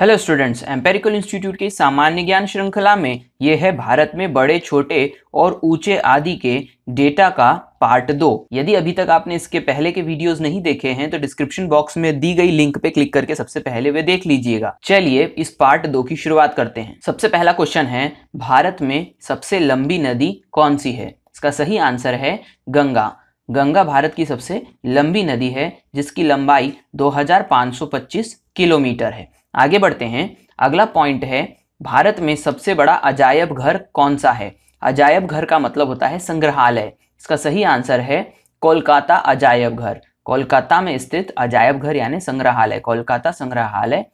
hello students empirical institute के सामान्य ज्ञान श्रृंखला में ये है भारत में बड़े छोटे और ऊंचे आदि के डेटा का पार्ट दो यदि अभी तक आपने इसके पहले के वीडियोस नहीं देखे हैं तो डिस्क्रिप्शन बॉक्स में दी गई लिंक पे क्लिक करके सबसे पहले वे देख लीजिएगा चलिए इस पार्ट दो की शुरुआत करते हैं सबसे पहला क्वेश्चन है भारत में सबसे लंबी नदी कौन सी है इसका सही आंसर है गंगा गंगा भारत की सबसे लंबी नदी है जिसकी लंबाई दो किलोमीटर है आगे बढ़ते हैं अगला पॉइंट है भारत में सबसे बड़ा अजायब घर कौन सा है अजायब घर का मतलब होता है संग्रहालय इसका सही आंसर है कोलकाता अजायब घर कोलकाता में स्थित अजायब घर यानी संग्रहालय कोलकाता संग्रहालय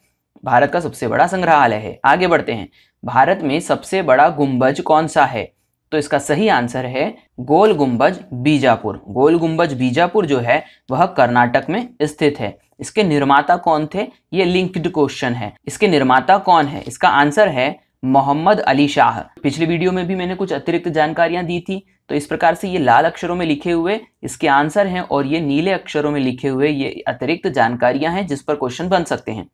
भारत का सबसे बड़ा संग्रहालय है आगे बढ़ते हैं भारत में सबसे बड़ा गुंबज कौन सा है तो इसका सही आंसर है गोल गुंबज बीजापुर गोल गुंबज बीजापुर जो है वह कर्नाटक में स्थित है इसके निर्माता कौन थे ये लिंक्ड क्वेश्चन है इसके निर्माता कौन है इसका आंसर है मोहम्मद अली शाह पिछले वीडियो में भी मैंने कुछ अतिरिक्त जानकारियां दी थी तो इस प्रकार से ये लाल अक्षरों में लिखे हुए इसके आंसर हैं और ये नीले अक्षरों में लिखे हुए ये अतिरिक्त जानकारियां हैं जिस पर क्वेश्चन बन सकते हैं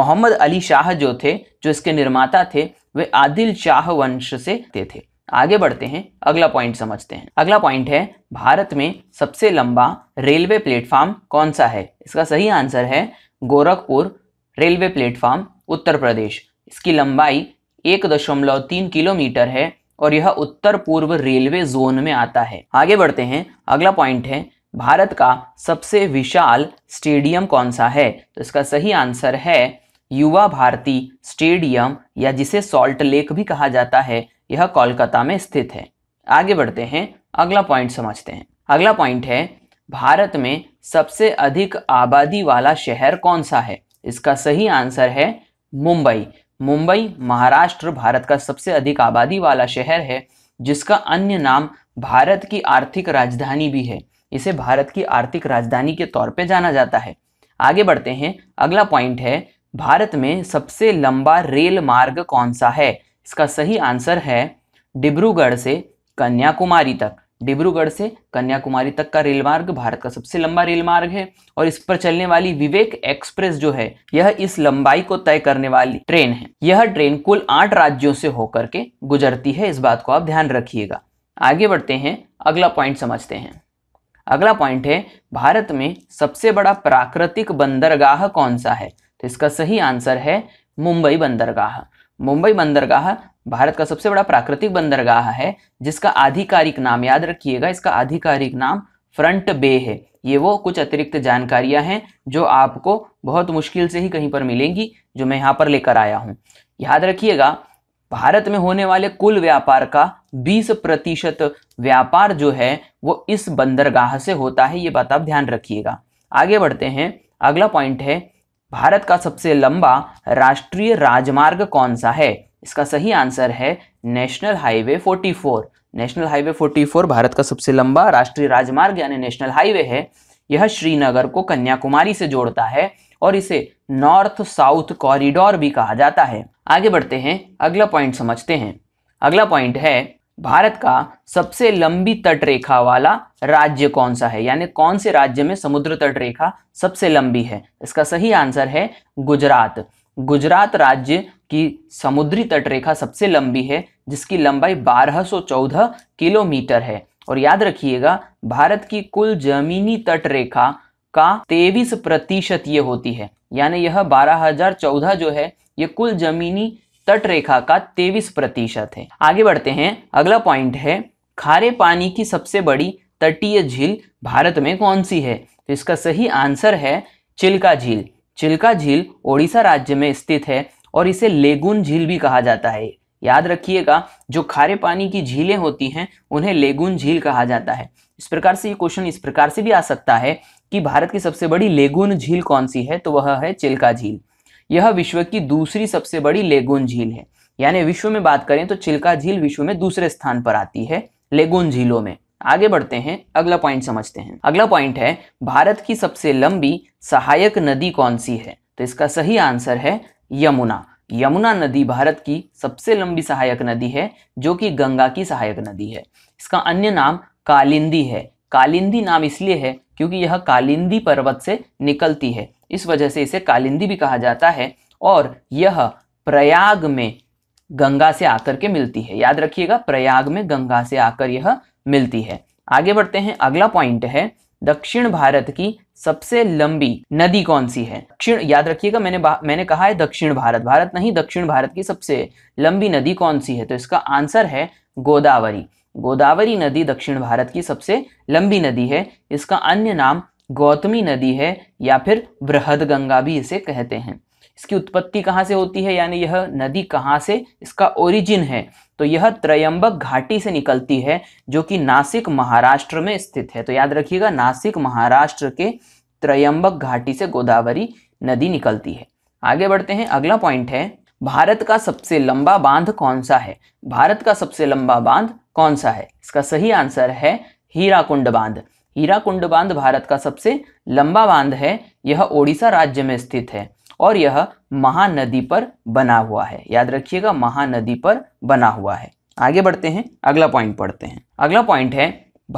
मोहम्मद अली शाह जो थे जो इसके निर्माता थे वे आदिल शाह वंश से थे आगे बढ़ते हैं अगला पॉइंट समझते हैं अगला पॉइंट है भारत में सबसे लंबा रेलवे प्लेटफार्म कौन सा है इसका सही आंसर है गोरखपुर रेलवे प्लेटफार्म उत्तर प्रदेश इसकी लंबाई एक दशमलव तीन किलोमीटर है और यह उत्तर पूर्व रेलवे जोन में आता है आगे बढ़ते हैं अगला पॉइंट है भारत का सबसे विशाल स्टेडियम कौन सा है तो इसका सही आंसर है युवा भारती स्टेडियम या जिसे सॉल्ट लेक भी कहा जाता है यह कोलकाता में स्थित है आगे बढ़ते हैं अगला पॉइंट समझते हैं अगला पॉइंट है भारत में सबसे अधिक आबादी वाला शहर कौन सा है इसका सही आंसर है मुंबई मुंबई महाराष्ट्र भारत का सबसे अधिक आबादी वाला शहर है जिसका अन्य नाम भारत की आर्थिक राजधानी भी है इसे भारत की आर्थिक राजधानी के तौर पे जाना जाता है आगे बढ़ते हैं अगला पॉइंट है भारत में सबसे लंबा रेल मार्ग कौन सा है इसका सही आंसर है डिब्रूगढ़ से कन्याकुमारी तक डिब्रूगढ़ से कन्याकुमारी तक का रेलमार्ग भारत का सबसे लंबा रेल मार्ग है और इस पर चलने वाली विवेक एक्सप्रेस जो है यह इस लंबाई को तय करने वाली ट्रेन है यह ट्रेन कुल आठ राज्यों से होकर के गुजरती है इस बात को आप ध्यान रखिएगा आगे बढ़ते हैं अगला पॉइंट समझते हैं अगला पॉइंट है भारत में सबसे बड़ा प्राकृतिक बंदरगाह कौन सा है तो इसका सही आंसर है मुंबई बंदरगाह मुंबई बंदरगाह भारत का सबसे बड़ा प्राकृतिक बंदरगाह है जिसका आधिकारिक नाम याद रखिएगा इसका आधिकारिक नाम फ्रंट बे है ये वो कुछ अतिरिक्त जानकारियां हैं जो आपको बहुत मुश्किल से ही कहीं पर मिलेंगी जो मैं यहाँ पर लेकर आया हूँ याद रखिएगा भारत में होने वाले कुल व्यापार का 20 प्रतिशत व्यापार जो है वो इस बंदरगाह से होता है ये बात आप ध्यान रखिएगा आगे बढ़ते हैं अगला पॉइंट है भारत का सबसे लंबा राष्ट्रीय राजमार्ग कौन सा है इसका सही आंसर है national highway 44 national highway 44 Bharat का सबसे लंबा राष्ट्रीय राजमार्ग यानी नेशनल हाईवे है यह श्रीनगर को कन्याकुमारी से जोड़ता है और इसे नॉर्थ साउथ कॉरिडोर भी कहा जाता है आगे बढ़ते हैं अगला पॉइंट समझते हैं अगला पॉइंट है भारत का सबसे लंबी तट रेखा वाला राज्य कौन सा है यानी कौन से राज्य में समुद्र तट रेखा सबसे लंबी है इसका सही आंसर है गुजरात गुजरात राज्य की समुद्री तट रेखा सबसे लंबी है जिसकी लंबाई 1214 किलोमीटर है और याद रखिएगा भारत की कुल जमीनी तट रेखा का 23 प्रतिशत ये होती है यानी यह 12,014 जो है ये कुल जमीनी तट रेखा का तेवीस प्रतिशत है आगे बढ़ते हैं अगला पॉइंट है खारे पानी की सबसे बड़ी तटीय झील भारत में कौन सी है तो इसका सही आंसर है चिल्का झील चिल्का झील ओडिशा राज्य में स्थित है और इसे लेगुन झील भी कहा जाता है याद रखिएगा जो खारे पानी की झीलें होती हैं उन्हें लेगुन झील कहा जाता है इस प्रकार से ये क्वेश्चन इस प्रकार से भी आ सकता है कि भारत की सबसे बड़ी लेगुन झील कौन सी है तो वह है चिल्का झील यह विश्व की दूसरी सबसे बड़ी लेगोन झील है यानी विश्व में बात करें तो चिल्का झील विश्व में दूसरे स्थान पर आती है लेगोन झीलों में आगे बढ़ते हैं अगला पॉइंट समझते हैं अगला पॉइंट है भारत की सबसे लंबी सहायक नदी कौन सी है तो इसका सही आंसर है यमुना यमुना नदी भारत की सबसे लंबी सहायक नदी है जो कि गंगा की सहायक नदी है इसका अन्य नाम कालिंदी है कालिंदी नाम इसलिए है क्योंकि यह कालिंदी पर्वत से निकलती है इस वजह से इसे कालिंदी भी कहा जाता है और यह प्रयाग में गंगा से आकर के मिलती है याद रखिएगा प्रयाग में गंगा से आकर यह मिलती है आगे बढ़ते हैं अगला पॉइंट है दक्षिण भारत की सबसे लंबी नदी कौन सी है दक्षिण याद रखिएगा मैंने मैंने कहा है दक्षिण भारत भारत नहीं दक्षिण भारत की सबसे लंबी नदी कौन सी है तो इसका आंसर है गोदावरी गोदावरी नदी दक्षिण भारत की सबसे लंबी नदी है इसका अन्य नाम गौतमी नदी है या फिर बृहद गंगा भी इसे कहते हैं इसकी उत्पत्ति कहाँ से होती है यानी यह नदी कहाँ से इसका ओरिजिन है तो यह त्रयंबक घाटी से निकलती है जो कि नासिक महाराष्ट्र में स्थित है तो याद रखिएगा नासिक महाराष्ट्र के त्रयंबक घाटी से गोदावरी नदी निकलती है आगे बढ़ते हैं अगला पॉइंट है भारत का सबसे लंबा बांध कौन सा है भारत का सबसे लंबा बांध कौन सा है इसका सही आंसर है हीराकुंड बांध हीराकुंड बांध भारत का सबसे लंबा बांध है यह ओडिशा राज्य में स्थित है और यह महानदी पर बना हुआ है याद रखिएगा महानदी पर बना हुआ है आगे बढ़ते हैं अगला पॉइंट पढ़ते हैं अगला पॉइंट है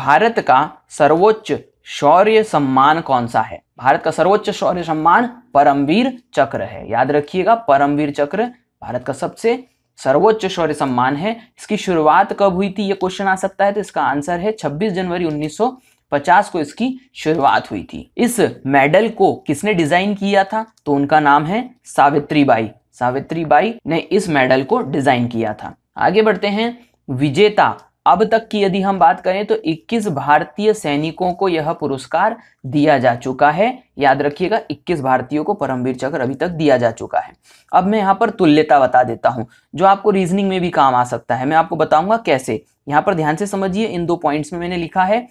भारत का सर्वोच्च शौर्य सम्मान कौन सा है भारत का सर्वोच्च शौर्य सम्मान परमवीर चक्र है याद रखिएगा परमवीर चक्र भारत का सबसे सर्वोच्च शौर्य सम्मान है इसकी शुरुआत कब हुई थी ये क्वेश्चन आ सकता है तो इसका आंसर है 26 जनवरी 1950 को इसकी शुरुआत हुई थी इस मेडल को किसने डिजाइन किया था तो उनका नाम है सावित्री बाई सावित्री बाई ने इस मेडल को डिजाइन किया था आगे बढ़ते हैं विजेता अब तक की यदि हम बात करें तो 21 भारतीय सैनिकों को यह पुरस्कार दिया जा चुका है याद रखिएगा 21 भारतीयों को परमवीर चक्र अभी तक दिया जा चुका है अब मैं यहाँ पर तुल्यता बता देता हूँ जो आपको रीजनिंग में भी काम आ सकता है मैं आपको बताऊंगा कैसे यहाँ पर ध्यान से समझिए इन दो पॉइंट्स में मैंने लिखा है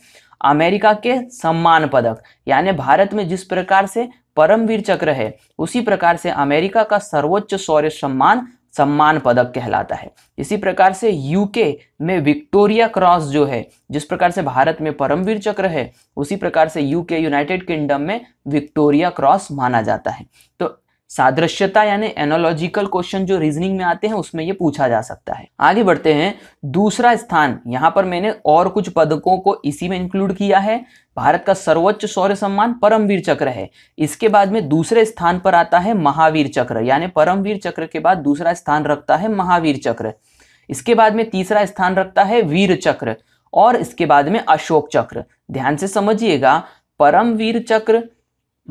अमेरिका के सम्मान पदक यानी भारत में जिस प्रकार से परमवीर चक्र है उसी प्रकार से अमेरिका का सर्वोच्च शौर्य सम्मान सम्मान पदक कहलाता है इसी प्रकार से यूके में विक्टोरिया क्रॉस जो है जिस प्रकार से भारत में परमवीर चक्र है उसी प्रकार से यूके यूनाइटेड किंगडम में विक्टोरिया क्रॉस माना जाता है तो सादृश्यता यानी एनोलॉजिकल क्वेश्चन जो रीजनिंग में आते हैं उसमें ये पूछा जा सकता है आगे बढ़ते हैं दूसरा स्थान यहाँ पर मैंने और कुछ पदकों को इसी में इंक्लूड किया है भारत का सर्वोच्च शौर्य सम्मान परमवीर चक्र है इसके बाद में दूसरे स्थान पर आता है महावीर चक्र यानी परमवीर चक्र के बाद दूसरा स्थान रखता है महावीर चक्र इसके बाद में तीसरा स्थान रखता है वीर चक्र और इसके बाद में अशोक चक्र ध्यान से समझिएगा परमवीर चक्र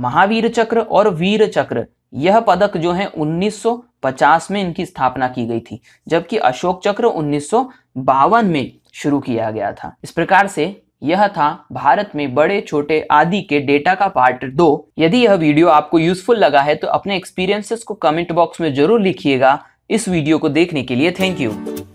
महावीर चक्र और वीर चक्र यह पदक जो है 1950 में इनकी स्थापना की गई थी जबकि अशोक चक्र उन्नीस में शुरू किया गया था इस प्रकार से यह था भारत में बड़े छोटे आदि के डेटा का पार्ट दो यदि यह वीडियो आपको यूजफुल लगा है तो अपने एक्सपीरियंसेस को कमेंट बॉक्स में जरूर लिखिएगा इस वीडियो को देखने के लिए थैंक यू